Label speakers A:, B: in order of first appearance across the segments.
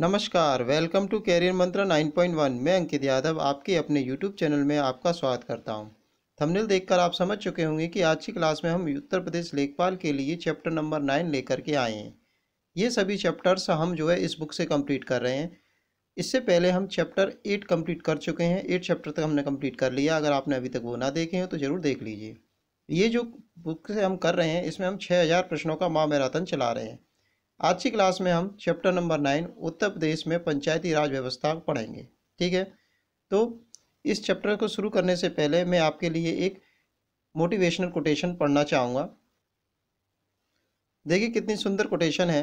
A: नमस्कार welcome to career मंत्रा 9.1 मैं अंकित यादव आपके अपने यूट्यूब चैनल में आपका स्वागत करता हूं। थंबनेल देखकर आप समझ चुके होंगे कि आज की क्लास में हम उत्तर प्रदेश लेखपाल के लिए चैप्टर नंबर नाइन लेकर के आए हैं ये सभी चैप्टर्स हम जो है इस बुक से कंप्लीट कर रहे हैं इससे पहले हम चैप्टर एट कम्प्लीट कर चुके हैं एट चैप्टर तक हमने कम्प्लीट कर लिया अगर आपने अभी तक वो ना देखे हैं तो ज़रूर देख लीजिए ये जो बुक से हम कर रहे हैं इसमें हम छः हज़ार प्रश्नों का माँ मैराथन चला रहे हैं आज की क्लास में हम chapter number nine Uttar Pradesh में पंचायती राज व्यवस्था पढ़ेंगे ठीक है तो इस चैप्टर को शुरू करने से पहले मैं आपके लिए एक मोटिवेशनल कोटेशन पढ़ना चाहूँगा देखिए कितनी सुंदर कोटेशन है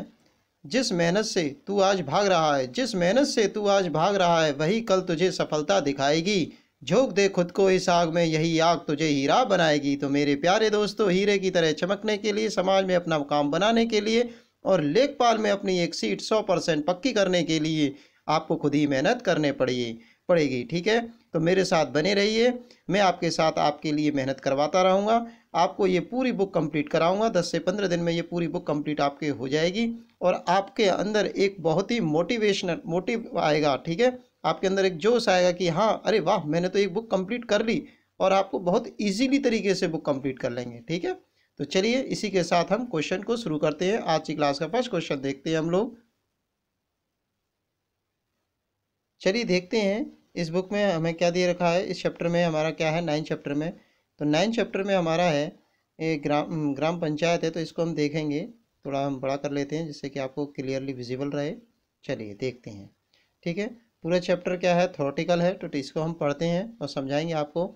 A: जिस मेहनत से तू आज भाग रहा है जिस मेहनत से तू आज भाग रहा है वही कल तुझे सफलता दिखाएगी झोंक दे खुद को इस आग में यही आग तुझे हीरा बनाएगी तो मेरे प्यारे दोस्तों हीरे की तरह चमकने के लिए समाज में अपना काम बनाने के लिए और लेखपाल में अपनी एक सीट सौ परसेंट पक्की करने के लिए आपको खुद ही मेहनत करने पड़िए पड़ेगी ठीक है तो मेरे साथ बने रहिए मैं आपके साथ आपके लिए मेहनत करवाता रहूँगा आपको ये पूरी बुक कंप्लीट कराऊँगा दस से पंद्रह दिन में ये पूरी बुक कंप्लीट आपके हो जाएगी और आपके अंदर एक बहुत ही मोटिवेशनल मोटिव आएगा ठीक है आपके अंदर एक जोश आएगा कि हाँ अरे वाह मैंने तो एक बुक कम्प्लीट कर ली और आपको बहुत ईजीली तरीके से बुक कम्प्लीट कर लेंगे ठीक है तो चलिए इसी के साथ हम क्वेश्चन को शुरू करते हैं आज की क्लास का फर्स्ट क्वेश्चन देखते हैं हम लोग चलिए देखते हैं इस बुक में हमें क्या दे रखा है इस चैप्टर में हमारा क्या है नाइन्थ चैप्टर में तो नाइन्थ चैप्टर में हमारा है ये ग्राम ग्राम पंचायत है तो इसको हम देखेंगे थोड़ा हम बड़ा कर लेते हैं जिससे कि आपको क्लियरली विजिबल रहे चलिए देखते हैं ठीक है पूरा चैप्टर क्या है थोरटिकल है तो इसको हम पढ़ते हैं और समझाएंगे आपको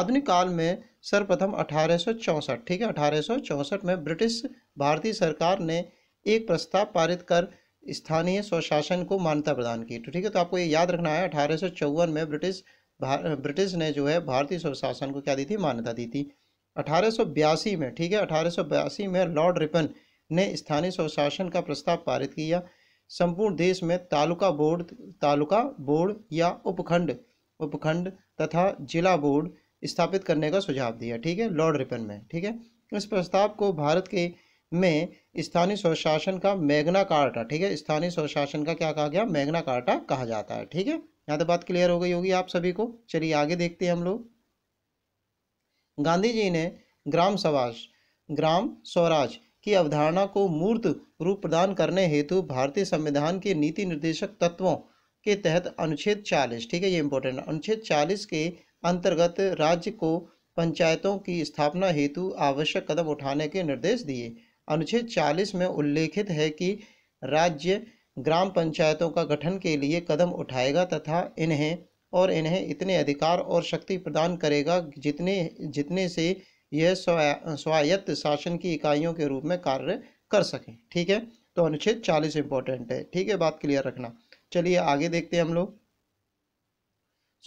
A: आधुनिक काल में सर्वप्रथम अठारह ठीक है अठारह में ब्रिटिश भारतीय सरकार ने एक प्रस्ताव पारित कर स्थानीय स्वशासन को मान्यता प्रदान की तो ठीक है तो आपको ये याद रखना है अठारह में ब्रिटिश ब्रिटिश ने जो है भारतीय स्वशासन को क्या दी थी मान्यता दी थी अठारह में ठीक है अठारह में लॉर्ड रिपन ने स्थानीय स्वशासन का प्रस्ताव पारित किया संपूर्ण देश में तालुका बोर्ड तालुका बोर्ड या उपखंड उपखंड तथा जिला बोर्ड स्थापित करने का सुझाव दिया ठीक है लॉर्ड रिपन में ठीक है इस प्रस्ताव को भारत के में स्थानीय स्वशासन का मैग्ना कार्टा ठीक है स्थानीय स्वशासन का क्या कहा गया मैग्ना कार्टा कहा जाता है ठीक है यहाँ तो बात क्लियर हो गई होगी आप सभी को चलिए आगे देखते हैं हम लोग गांधी जी ने ग्राम स्वराज ग्राम स्वराज की अवधारणा को मूर्त रूप प्रदान करने हेतु भारतीय संविधान के नीति निर्देशक तत्वों के तहत अनुच्छेद चालीस ठीक है ये इंपॉर्टेंट अनुच्छेद चालीस के अंतर्गत राज्य को पंचायतों की स्थापना हेतु आवश्यक कदम उठाने के निर्देश दिए अनुच्छेद 40 में उल्लेखित है कि राज्य ग्राम पंचायतों का गठन के लिए कदम उठाएगा तथा इन्हें और इन्हें इतने अधिकार और शक्ति प्रदान करेगा जितने जितने से यह स्वायत्त शासन की इकाइयों के रूप में कार्य कर सकें ठीक है तो अनुच्छेद चालीस इंपॉर्टेंट है ठीक है बात क्लियर रखना चलिए आगे देखते हैं हम लोग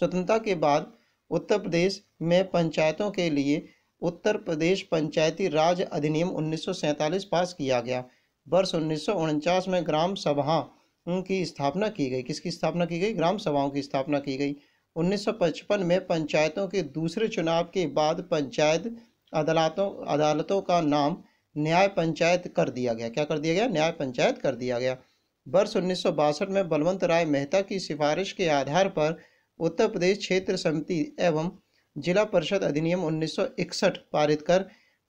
A: स्वतंत्रता के बाद उत्तर प्रदेश में पंचायतों के लिए उत्तर प्रदेश पंचायती राज अधिनियम उन्नीस पास किया गया वर्ष उन्नीस में ग्राम सभा की स्थापना की गई किसकी स्थापना की गई ग्राम सभाओं की स्थापना की गई 1955 में पंचायतों के दूसरे चुनाव के बाद पंचायत अदालतों अदालतों का नाम न्याय पंचायत कर दिया गया क्या कर दिया गया न्याय पंचायत कर दिया गया वर्ष उन्नीस में बलवंत राय मेहता की सिफारिश के आधार पर उत्तर प्रदेश क्षेत्र समिति एवं जिला परिषद अधिनियम 1961 पारित कर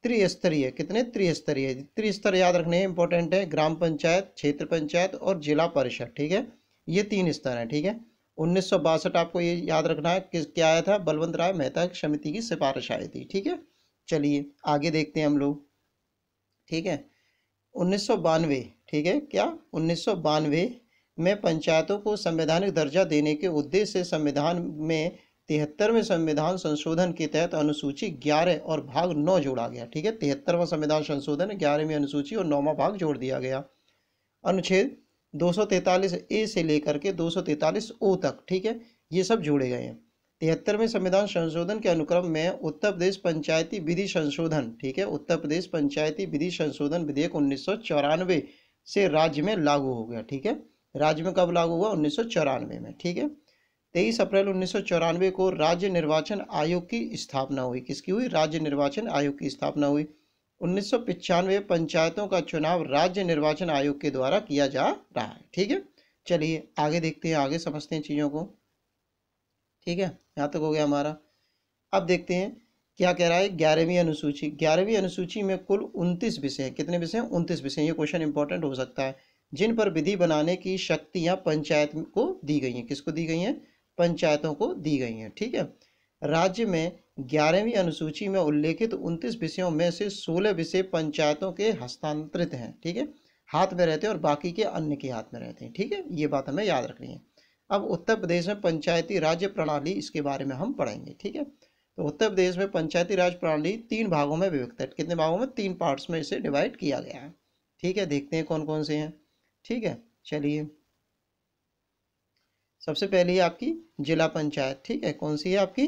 A: त्रिस्तरीय कितने त्रिस्तरीय त्रिस्तर याद रखने इंपॉर्टेंट है ग्राम पंचायत क्षेत्र पंचायत और जिला परिषद ठीक है ये तीन स्तर हैं ठीक है उन्नीस आपको ये याद रखना है किस क्या आया था बलवंत राय मेहता समिति की सिफारिश आई थी ठीक है चलिए आगे देखते हैं हम लोग ठीक है उन्नीस ठीक है क्या उन्नीस में पंचायतों को संवैधानिक दर्जा देने के उद्देश्य से संविधान में तिहत्तरवें संविधान संशोधन के तहत अनुसूची ग्यारह और भाग नौ जोड़ा गया ठीक है तिहत्तरवा संविधान संशोधन ग्यारहवीं अनुसूची और नौवा भाग जोड़ दिया गया अनुच्छेद दो ए से लेकर के दो ओ तक ठीक है ये सब जोड़े गए हैं तिहत्तरवें संविधान संशोधन के अनुक्रम में उत्तर प्रदेश पंचायती विधि संशोधन ठीक है उत्तर प्रदेश पंचायती विधि संशोधन विधेयक उन्नीस से राज्य में लागू हो गया ठीक है राज्य में कब लागू हुआ उन्नीस में ठीक है तेईस अप्रैल उन्नीस को राज्य निर्वाचन आयोग की स्थापना हुई किसकी हुई राज्य निर्वाचन आयोग की स्थापना हुई उन्नीस पंचायतों का चुनाव राज्य निर्वाचन आयोग के द्वारा किया जा रहा है ठीक है चलिए आगे देखते हैं आगे समझते हैं चीज़ों को ठीक है यहाँ तक हो गया हमारा अब देखते हैं क्या कह रहा है ग्यारहवीं अनुसूची ग्यारहवीं अनुसूची में कुल उनतीस विषय हैं कितने विषय हैं उनतीस विषय ये क्वेश्चन इंपॉर्टेंट हो सकता है जिन पर विधि बनाने की शक्तियां पंचायत को दी गई हैं किसको दी गई हैं पंचायतों को दी गई हैं ठीक है राज्य में ग्यारहवीं अनुसूची में उल्लेखित उनतीस विषयों में से सोलह विषय पंचायतों के हस्तांतरित हैं ठीक है हाथ में रहते हैं और बाकी के अन्य के हाथ में रहते हैं ठीक है ये बात हमें याद रखनी है अब उत्तर प्रदेश में पंचायती राज्य प्रणाली इसके बारे में हम पढ़ेंगे ठीक है तो उत्तर प्रदेश में पंचायती राज प्रणाली तीन भागों में विभक्त है कितने भागों में तीन पार्ट्स में इसे डिवाइड किया गया है ठीक है देखते हैं कौन कौन से हैं ठीक है चलिए सबसे पहली आपकी जिला पंचायत ठीक है कौन सी है आपकी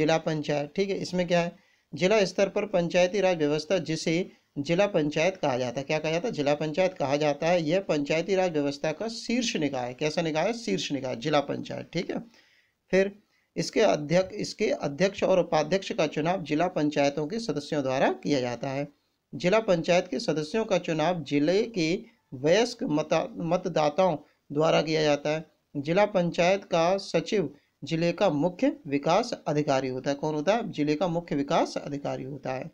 A: जिला पंचायत ठीक है इसमें क्या है जिला स्तर पर पंचायती राज व्यवस्था जिसे जिला पंचायत कहा जाता है क्या कहा जाता है जिला पंचायत कहा जाता है यह पंचायती राज व्यवस्था का शीर्ष निकाय कैसा निकाय है शीर्ष निकाय जिला पंचायत ठीक है फिर इसके अध्यक्ष इसके अध्यक्ष और उपाध्यक्ष का चुनाव जिला पंचायतों के सदस्यों द्वारा किया जाता है जिला पंचायत के सदस्यों का चुनाव जिले के वयस्क मतदाताओं द्वारा किया जाता है जिला पंचायत का सचिव जिले का मुख्य विकास अधिकारी होता है कौन होता है जिले का मुख्य विकास अधिकारी होता है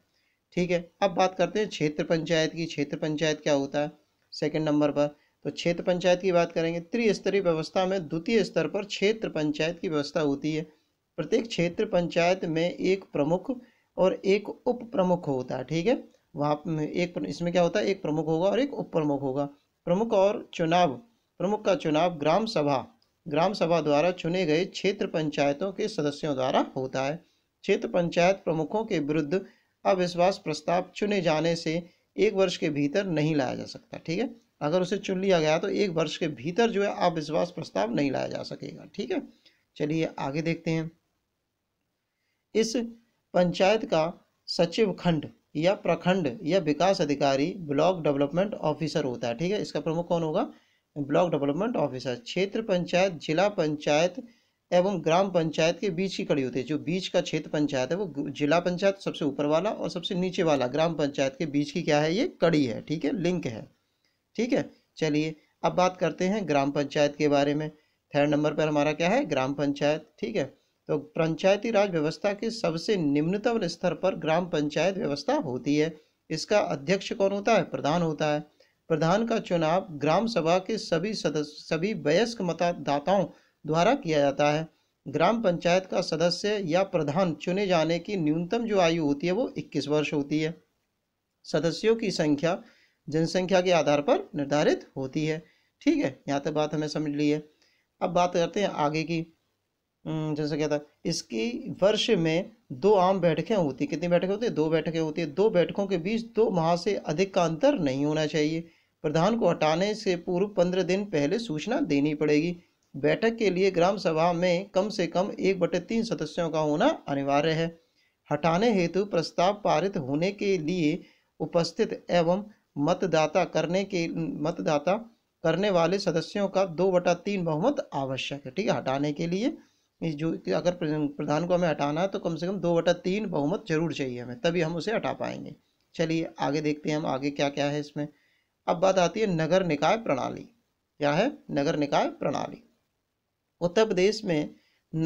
A: ठीक है अब बात करते हैं क्षेत्र पंचायत की क्षेत्र पंचायत क्या होता है सेकंड नंबर पर तो क्षेत्र पंचायत की बात करेंगे त्रिस्तरीय व्यवस्था में द्वितीय स्तर पर क्षेत्र पंचायत की व्यवस्था होती है प्रत्येक क्षेत्र पंचायत में एक प्रमुख और एक उप प्रमुख होता है ठीक है वहाँ एक इसमें क्या होता है एक प्रमुख होगा और एक उप प्रमुख होगा प्रमुख और चुनाव प्रमुख का चुनाव ग्राम सभा ग्राम सभा द्वारा चुने गए क्षेत्र पंचायतों के सदस्यों द्वारा होता है क्षेत्र पंचायत प्रमुखों के विरुद्ध अविश्वास प्रस्ताव चुने जाने से एक वर्ष के भीतर नहीं लाया जा सकता ठीक है अगर उसे चुन लिया गया तो एक वर्ष के भीतर जो है अविश्वास प्रस्ताव नहीं लाया जा सकेगा ठीक है चलिए आगे देखते हैं इस पंचायत का सचिव खंड या प्रखंड या विकास अधिकारी ब्लॉक डेवलपमेंट ऑफिसर होता है ठीक है इसका प्रमुख कौन होगा ब्लॉक डेवलपमेंट ऑफिसर क्षेत्र पंचायत जिला पंचायत एवं ग्राम पंचायत के बीच की कड़ी होती है जो बीच का क्षेत्र पंचायत है वो जिला पंचायत सबसे ऊपर वाला और सबसे नीचे वाला ग्राम पंचायत के बीच की क्या है ये कड़ी है ठीक है लिंक है ठीक है चलिए अब बात करते हैं ग्राम पंचायत के बारे में थर्ड नंबर पर हमारा क्या है ग्राम पंचायत ठीक है तो पंचायती राज व्यवस्था के सबसे निम्नतम स्तर पर ग्राम पंचायत व्यवस्था होती है इसका अध्यक्ष कौन होता है प्रधान होता है प्रधान का चुनाव ग्राम सभा के सभी सदस्य सभी वयस्क मतदाताओं द्वारा किया जाता है ग्राम पंचायत का सदस्य या प्रधान चुने जाने की न्यूनतम जो आयु होती है वो 21 वर्ष होती है सदस्यों की संख्या जनसंख्या के आधार पर निर्धारित होती है ठीक है यहाँ तक बात हमें समझ ली है अब बात करते हैं आगे की हम्म, जैसे कहता है इसकी वर्ष में दो आम बैठकें होती कितनी बैठकें होती है दो बैठकें होती है दो बैठकों के बीच दो माह से अधिक का अंतर नहीं होना चाहिए प्रधान को हटाने से पूर्व पंद्रह दिन पहले सूचना देनी पड़ेगी बैठक के लिए ग्राम सभा में कम से कम एक बटे तीन सदस्यों का होना अनिवार्य है हटाने हेतु प्रस्ताव पारित होने के लिए उपस्थित एवं मतदाता करने के मतदाता करने वाले सदस्यों का दो बटा तीन बहुमत आवश्यक है ठीक है हटाने के लिए जो अगर प्रधान को हमें हटाना है तो कम से कम दो बटा तीन बहुमत जरूर चाहिए हमें तभी हम उसे हटा पाएंगे चलिए आगे देखते हैं हम आगे क्या क्या है इसमें अब बात आती है नगर निकाय प्रणाली क्या है नगर निकाय प्रणाली उत्तर प्रदेश में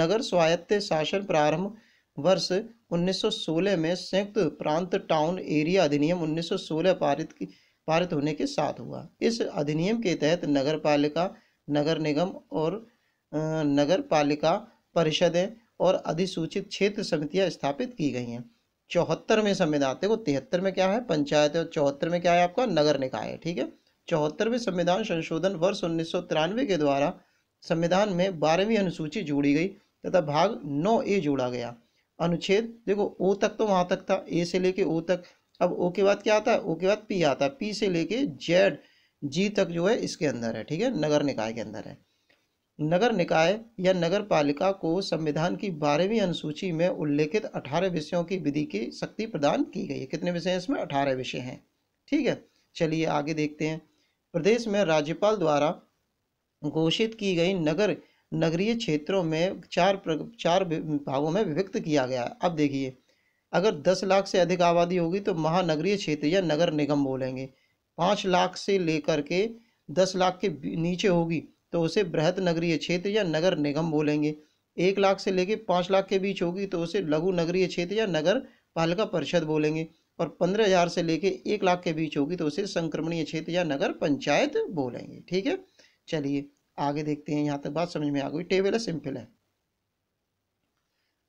A: नगर स्वायत्त शासन प्रारंभ वर्ष 1916 में संयुक्त प्रांत टाउन एरिया अधिनियम 1916 पारित की पारित होने के साथ हुआ इस अधिनियम के तहत नगर पालिका नगर निगम और नगर पालिका परिषदें और अधिसूचित क्षेत्र समितियां स्थापित की गई हैं चौहत्तर में संविधान देखो तिहत्तर में क्या है पंचायत और चौहत्तर में क्या है आपका नगर निकाय है ठीक है चौहत्तरवें संविधान संशोधन वर्ष उन्नीस के द्वारा संविधान में बारहवीं अनुसूची जोड़ी गई तथा भाग नौ ए जोड़ा गया अनुच्छेद देखो ओ तक तो वहाँ तक था ए से लेके ओ तक अब ओ के बाद क्या आता है ओ के बाद पी आता है पी से लेके जेड जी तक जो है इसके अंदर है ठीक है नगर निकाय के अंदर है नगर निकाय या नगर पालिका को संविधान की बारहवीं अनुसूची में उल्लेखित अठारह विषयों की विधि की शक्ति प्रदान की गई है कितने विषय हैं इसमें अठारह विषय हैं ठीक है चलिए आगे देखते हैं प्रदेश में राज्यपाल द्वारा घोषित की गई नगर नगरीय क्षेत्रों में चार प्र, चार भागों में विभक्त किया गया है अब देखिए अगर दस लाख से अधिक आबादी होगी तो महानगरीय क्षेत्र या नगर निगम बोलेंगे पाँच लाख से लेकर के दस लाख के नीचे होगी तो उसे बृहद नगरीय क्षेत्र या नगर निगम बोलेंगे एक लाख से लेकर पाँच लाख के बीच होगी तो उसे लघु नगरीय क्षेत्र या नगर पालिका परिषद बोलेंगे और पंद्रह हज़ार से लेके एक लाख के बीच होगी तो उसे संक्रमणीय क्षेत्र या नगर पंचायत बोलेंगे ठीक है चलिए आगे देखते हैं यहाँ तक बात समझ में आ गई टेबल है सिंपल है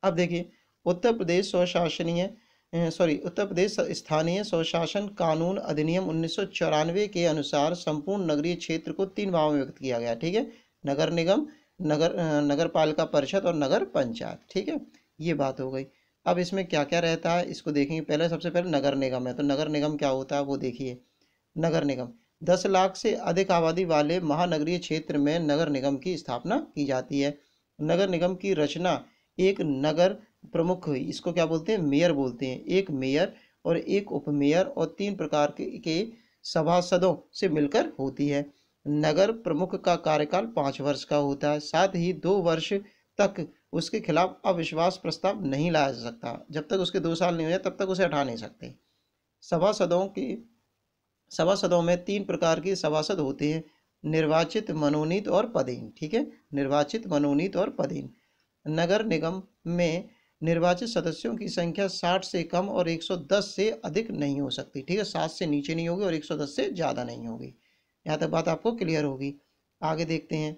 A: अब देखिए उत्तर प्रदेश स्वशासनीय सॉरी उत्तर प्रदेश स्थानीय स्वशासन कानून अधिनियम उन्नीस के अनुसार संपूर्ण नगरीय क्षेत्र को तीन भाव में व्यक्त किया गया ठीक है नगर निगम नगर नगर पालिका परिषद और नगर पंचायत ठीक है ये बात हो गई अब इसमें क्या क्या रहता है इसको देखेंगे पहले सबसे पहले नगर निगम है तो नगर निगम क्या होता है वो देखिए नगर निगम दस लाख से अधिक आबादी वाले महानगरीय क्षेत्र में नगर निगम की स्थापना की जाती है नगर निगम की रचना एक नगर प्रमुख हुई इसको क्या बोलते हैं मेयर बोलते हैं एक मेयर और एक उपमेयर और तीन प्रकार के, के सभासदों से मिलकर होती है नगर प्रमुख का कार्यकाल पाँच वर्ष का होता है साथ ही दो वर्ष तक उसके खिलाफ अविश्वास प्रस्ताव नहीं लाया जा सकता जब तक उसके दो साल नहीं हुए तब तक उसे हटा नहीं सकते सभासदों की सभासदों में तीन प्रकार के सभासद होते हैं निर्वाचित मनोनीत और पदीन ठीक है निर्वाचित मनोनीत और पदीन नगर निगम में निर्वाचित सदस्यों की संख्या 60 से कम और 110 से अधिक नहीं हो सकती ठीक है 60 से नीचे नहीं होगी और 110 से ज़्यादा नहीं होगी यहाँ तक बात आपको क्लियर होगी आगे देखते हैं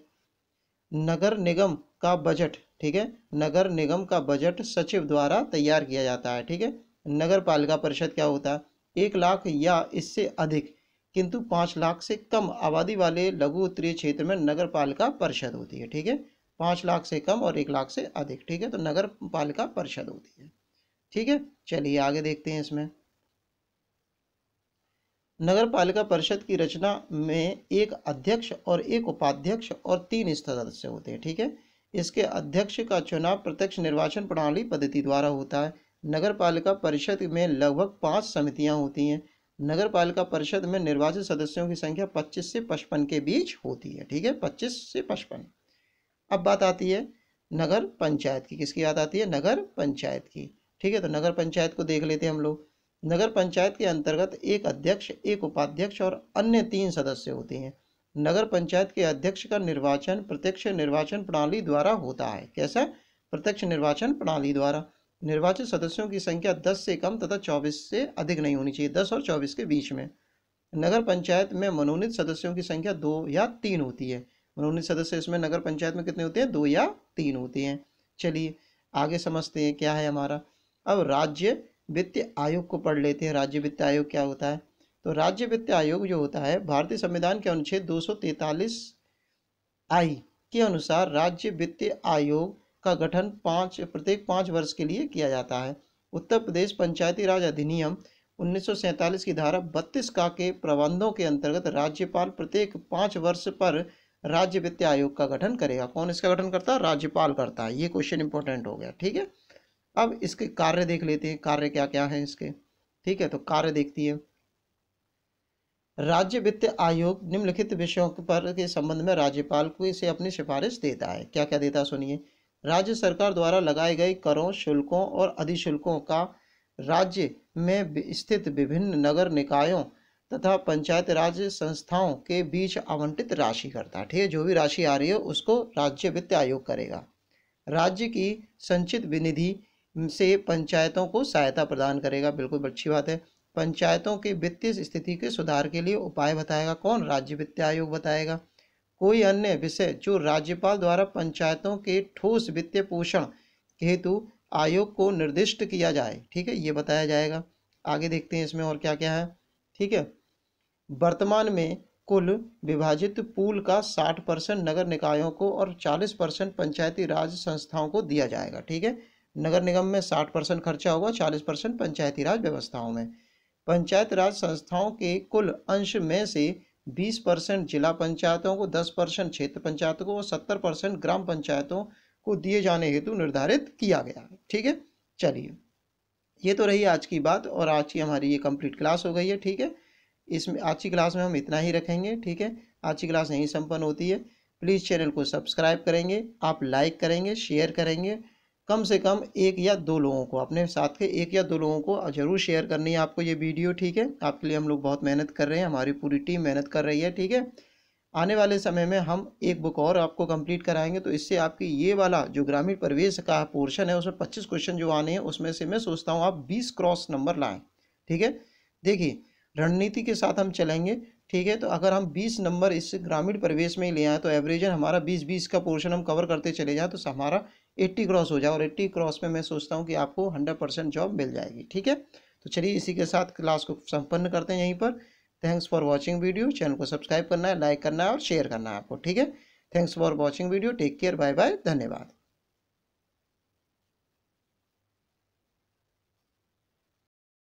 A: नगर निगम का बजट ठीक है नगर निगम का बजट सचिव द्वारा तैयार किया जाता है ठीक है नगर पालिका परिषद क्या होता है एक लाख या इससे अधिक किंतु पाँच लाख से कम आबादी वाले लघु उत्तरीय क्षेत्र में नगर पालिका परिषद होती है ठीक है पाँच लाख से कम और एक लाख से अधिक ठीक है तो नगर पालिका परिषद होती है ठीक है चलिए आगे देखते हैं इसमें नगर पालिका परिषद की रचना में एक अध्यक्ष और एक उपाध्यक्ष और तीन सदस्य होते हैं ठीक है इसके अध्यक्ष का चुनाव प्रत्यक्ष निर्वाचन प्रणाली पद्धति द्वारा होता है नगर पालिका परिषद में लगभग पाँच समितियाँ होती हैं नगर पालिका परिषद में निर्वाचित सदस्यों की संख्या 25 से 55 के बीच होती है ठीक है 25 से पचपन अब बात आती है नगर पंचायत की किसकी बात आती है नगर पंचायत की ठीक है तो नगर पंचायत को देख लेते हैं हम लोग नगर पंचायत के अंतर्गत एक अध्यक्ष एक उपाध्यक्ष और अन्य तीन सदस्य होते हैं नगर पंचायत के अध्यक्ष का निर्वाचन प्रत्यक्ष निर्वाचन प्रणाली द्वारा होता है कैसा प्रत्यक्ष निर्वाचन प्रणाली द्वारा निर्वाचित सदस्यों की संख्या 10 से कम तथा 24 से अधिक नहीं होनी चाहिए 10 और 24 के बीच में नगर पंचायत में मनोनीत सदस्यों की संख्या दो या तीन होती है मतलब उन्नीस सदस्य इसमें नगर पंचायत में कितने होते हैं दो या तीन होते हैं चलिए आगे समझते हैं क्या है हमारा अब राज्य वित्त आयोग को पढ़ लेते हैं राज्य वित्त आयोग क्या होता है तो राज्य वित्त आयोग जो होता है भारतीय संविधान के अनुच्छेद दो आई के अनुसार राज्य वित्त आयोग का गठन पाँच प्रत्येक पाँच वर्ष के लिए किया जाता है उत्तर प्रदेश पंचायती राज अधिनियम उन्नीस की धारा बत्तीस का के प्रबंधों के अंतर्गत राज्यपाल प्रत्येक पाँच वर्ष पर राज्य वित्त आयोग का गठन करेगा कौन इसका गठन करता है राज्यपाल करता है ये क्वेश्चन इंपॉर्टेंट हो गया ठीक है अब इसके कार्य देख लेते हैं कार्य क्या क्या है इसके ठीक है तो कार्य देखती है राज्य वित्त आयोग निम्नलिखित विषयों पर के संबंध में राज्यपाल को इसे अपनी सिफारिश देता है क्या क्या देता है सुनिए राज्य सरकार द्वारा लगाए गए करों शुल्कों और अधिशुल्कों का राज्य में स्थित विभिन्न नगर निकायों तथा पंचायत राज संस्थाओं के बीच आवंटित राशि करता है ठीक है जो भी राशि आ रही है उसको राज्य वित्त आयोग करेगा राज्य की संचित विनिधि से पंचायतों को सहायता प्रदान करेगा बिल्कुल अच्छी बात है पंचायतों की वित्तीय स्थिति के सुधार के लिए उपाय बताएगा कौन राज्य वित्त आयोग बताएगा कोई अन्य विषय जो राज्यपाल द्वारा पंचायतों के ठोस वित्तीय पोषण हेतु आयोग को निर्दिष्ट किया जाए ठीक है ये बताया जाएगा आगे देखते हैं इसमें और क्या क्या है ठीक है वर्तमान में कुल विभाजित पूल का 60 परसेंट नगर निकायों को और 40 परसेंट पंचायती राज संस्थाओं को दिया जाएगा ठीक है नगर निगम में 60 परसेंट खर्चा होगा 40 परसेंट पंचायती राज व्यवस्थाओं में पंचायत राज संस्थाओं के कुल अंश में से 20 परसेंट जिला पंचायतों को 10 परसेंट क्षेत्र पंचायतों को और सत्तर परसेंट ग्राम पंचायतों को दिए जाने हेतु निर्धारित किया गया ठीक है चलिए ये तो रही आज की बात और आज की हमारी ये कंप्लीट क्लास हो गई है ठीक है इसमें आज की क्लास में हम इतना ही रखेंगे ठीक है आज की क्लास यहीं संपन्न होती है प्लीज़ चैनल को सब्सक्राइब करेंगे आप लाइक करेंगे शेयर करेंगे कम से कम एक या दो लोगों को अपने साथ के एक या दो लोगों को ज़रूर शेयर करनी है आपको ये वीडियो ठीक है आपके लिए हम लोग बहुत मेहनत कर रहे हैं हमारी पूरी टीम मेहनत कर रही है ठीक है आने वाले समय में हम एक बुक और आपको कंप्लीट कराएंगे तो इससे आपकी ये वाला जो ग्रामीण प्रवेश का पोर्शन है उसमें पच्चीस क्वेश्चन जो आने हैं उसमें से मैं सोचता हूँ आप बीस क्रॉस नंबर लाएँ ठीक है देखिए रणनीति के साथ हम चलेंगे ठीक है तो अगर हम 20 नंबर इस ग्रामीण परिवेश में ही ले आए तो एवरेजन हमारा 20-20 का पोर्शन हम कवर करते चले जाएँ तो हमारा 80 क्रॉस हो जाए और 80 क्रॉस में मैं सोचता हूँ कि आपको 100 परसेंट जॉब मिल जाएगी ठीक है तो चलिए इसी के साथ क्लास को संपन्न करते हैं यहीं पर thanks for watching video channel को सब्सक्राइब करना है लाइक करना है और शेयर करना है आपको ठीक है thanks for watching video take care bye bye धन्यवाद